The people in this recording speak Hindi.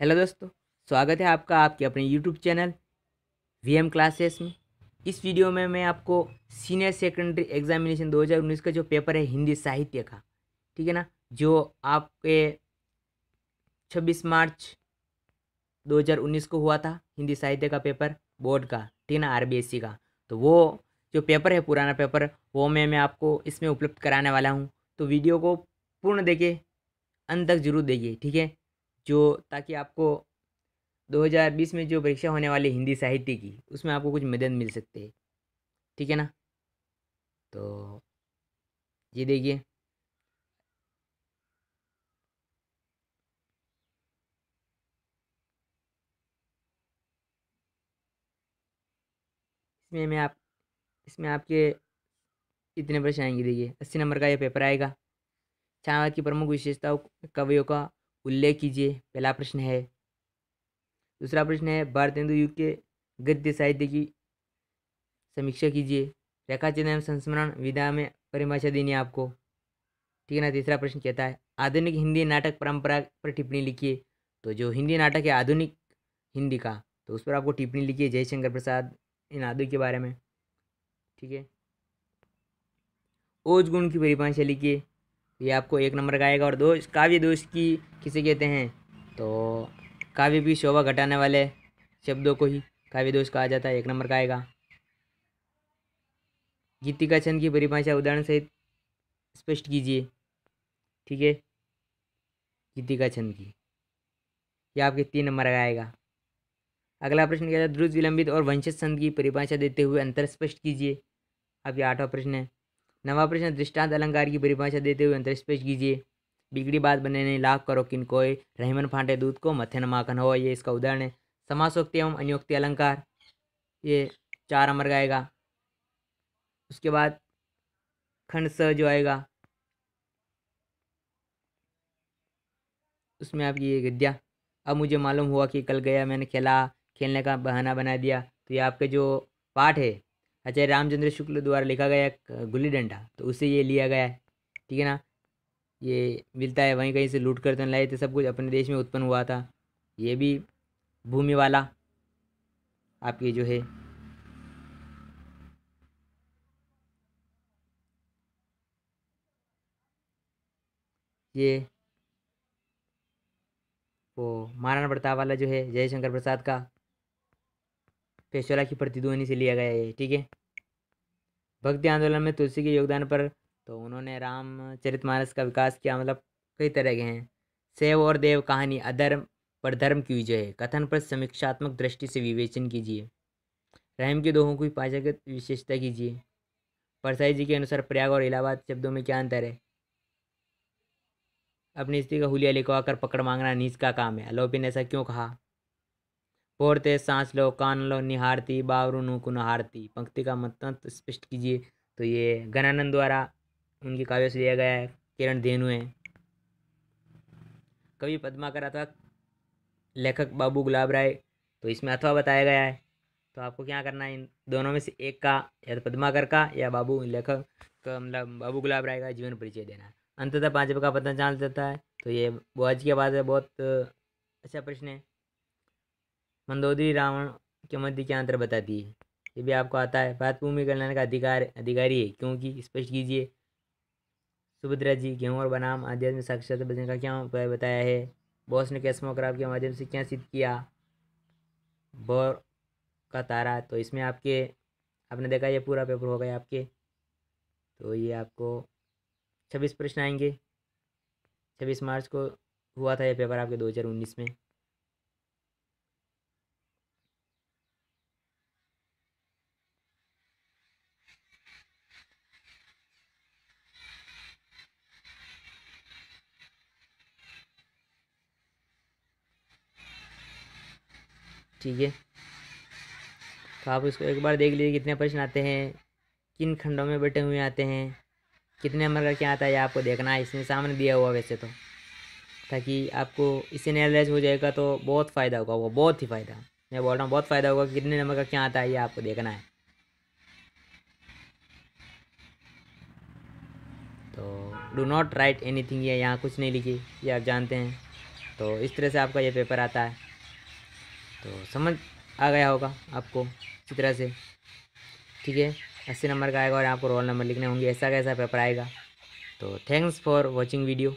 हेलो दोस्तों स्वागत है आपका आपके अपने यूट्यूब चैनल वीएम क्लासेस में इस वीडियो में मैं आपको सीनियर सेकेंडरी एग्जामिनेशन 2019 का जो पेपर है हिंदी साहित्य का ठीक है ना जो आपके 26 मार्च 2019 को हुआ था हिंदी साहित्य का पेपर बोर्ड का ठीक है ना आर e का तो वो जो पेपर है पुराना पेपर वो मैं मैं आपको इसमें उपलब्ध कराने वाला हूँ तो वीडियो को पूर्ण देखे अंत तक जरूर देखिए ठीक है जो ताकि आपको 2020 में जो परीक्षा होने वाली हिंदी साहित्य की उसमें आपको कुछ मदद मिल सकती है ठीक है ना तो ये देखिए इसमें मैं आप इसमें आपके इतने प्रश्न आएंगे देखिए अस्सी नंबर का ये पेपर आएगा छायावाद की प्रमुख विशेषताओं कवियों का उल्लेख कीजिए पहला प्रश्न है दूसरा प्रश्न है हिंदू युग के गद्य साहित्य की समीक्षा कीजिए रेखा चिन्ह संस्मरण विधा में परिभाषा देनी है आपको ठीक है ना तीसरा प्रश्न कहता है आधुनिक हिंदी नाटक परंपरा पर टिप्पणी लिखिए तो जो हिंदी नाटक है आधुनिक हिंदी का तो उस पर आपको टिप्पणी लिखिए जयशंकर प्रसाद इन आदि के बारे में ठीक है ओज गुण की परिभाषा लिखिए ये आपको एक नंबर का आएगा और दोष काव्य दोष की किसे कहते हैं तो काव्य भी शोभा घटाने वाले शब्दों को ही काव्य दोष कहा जाता है एक नंबर का आएगा गीतिका छंद की परिभाषा उदाहरण सहित स्पष्ट कीजिए ठीक है गीतिका छंद की ये आपके तीन नंबर का आएगा अगला प्रश्न क्या है ध्रुज विलंबित और वंशज छंद की परिभाषा देते हुए अंतर स्पष्ट कीजिए अब ये आठवां प्रश्न है प्रश्न दृष्टांत अलंकार की परिभाषा देते हुए अंतरिस्पेश कीजिए बिगड़ी बात नहीं लाख करो किन कोय रहीमन फांटे दूध को मथेन माखन हो ये इसका उदाहरण है समासोक्ति एवं अन्योक्ति अलंकार ये चार अमर गाएगा उसके बाद खंड स जो आएगा उसमें आपकी ये गद्या अब मुझे मालूम हुआ कि कल गया मैंने खेला खेलने का बहाना बना दिया तो ये आपके जो पाठ है आचार्य अच्छा, रामचंद्र शुक्ल द्वारा लिखा गया गुल्ली डंडा तो उसे ये लिया गया है ठीक है ना ये मिलता है वहीं कहीं से लूट कर तो लाए थे सब कुछ अपने देश में उत्पन्न हुआ था ये भी भूमि वाला आपकी जो है ये वो महाराणा प्रताप वाला जो है जयशंकर प्रसाद का पेशवाला की प्रतिध्वनि से लिया गया है ठीक है भक्ति आंदोलन में तुलसी के योगदान पर तो उन्होंने रामचरित मानस का विकास किया मतलब कई तरह के हैं सेव और देव कहानी अधर्म पर धर्म की विजय कथन पर समीक्षात्मक दृष्टि से विवेचन कीजिए रहम के दोहों की पाचागत विशेषता कीजिए परसाई जी के अनुसार प्रयाग और इलाहाबाद शब्दों में क्या अंतर है अपनी स्त्री का हुलिया लिखवाकर पकड़ मांगना नीच का काम है अलोपिन ऐसा क्यों कहा पोड़ते सांस लो कान लो निहारती बावरू नहारती पंक्ति का मतलब स्पष्ट कीजिए तो ये घनानंद द्वारा उनके काव्य से लिया गया है किरण धेनु है कवि पद्माकर अथवा लेखक बाबू गुलाब राय तो इसमें अथवा बताया गया है तो आपको क्या करना है इन दोनों में से एक का या तो पद्माकर का या बाबू लेखक का मतलब बाबू गुलाब राय का जीवन परिचय देना है अंततः पाँच का पता चल जाता है तो ये वो आज की बात है बहुत अच्छा प्रश्न है मंदोदरी रावण के मध्य क्या अंतर बताती है ये भी आपको आता है पातभूमि कल्याण का अधिकार अधिकारी है क्योंकि स्पष्ट कीजिए सुभद्रा जी गेहूँ और बनाम आध्यात्मिक साक्षरता बचने का क्या उपाय बताया है बॉस ने कैसमो क्राफ्ट के माध्यम से क्या सिद्ध किया बोर का तारा तो इसमें आपके आपने देखा ये पूरा पेपर हो गया आपके तो ये आपको छब्बीस प्रश्न आएंगे छब्बीस मार्च को हुआ था ये पेपर आपके दो हज़ार उन्नीस में ठीक है तो आप इसको एक बार देख लीजिए कितने प्रश्न आते हैं किन खंडों में बैठे हुए आते हैं कितने नंबर का क्या आता है आपको देखना है इसमें सामने दिया हुआ वैसे तो ताकि आपको इससे नॉलेज हो जाएगा तो बहुत फ़ायदा होगा वो बहुत ही फ़ायदा मैं बोल रहा हूँ बहुत फ़ायदा होगा कितने नंबर का क्या आता है ये आपको देखना है तो डू नॉट राइट थिंग ये यहाँ कुछ नहीं लिखी ये आप जानते हैं तो इस तरह से आपका ये पेपर आता है तो समझ आ गया होगा आपको इसी तरह से ठीक है अस्सी नंबर का आएगा और आपको रोल नंबर लिखने होंगे ऐसा कैसा पेपर आएगा तो थैंक्स फॉर वॉचिंग वीडियो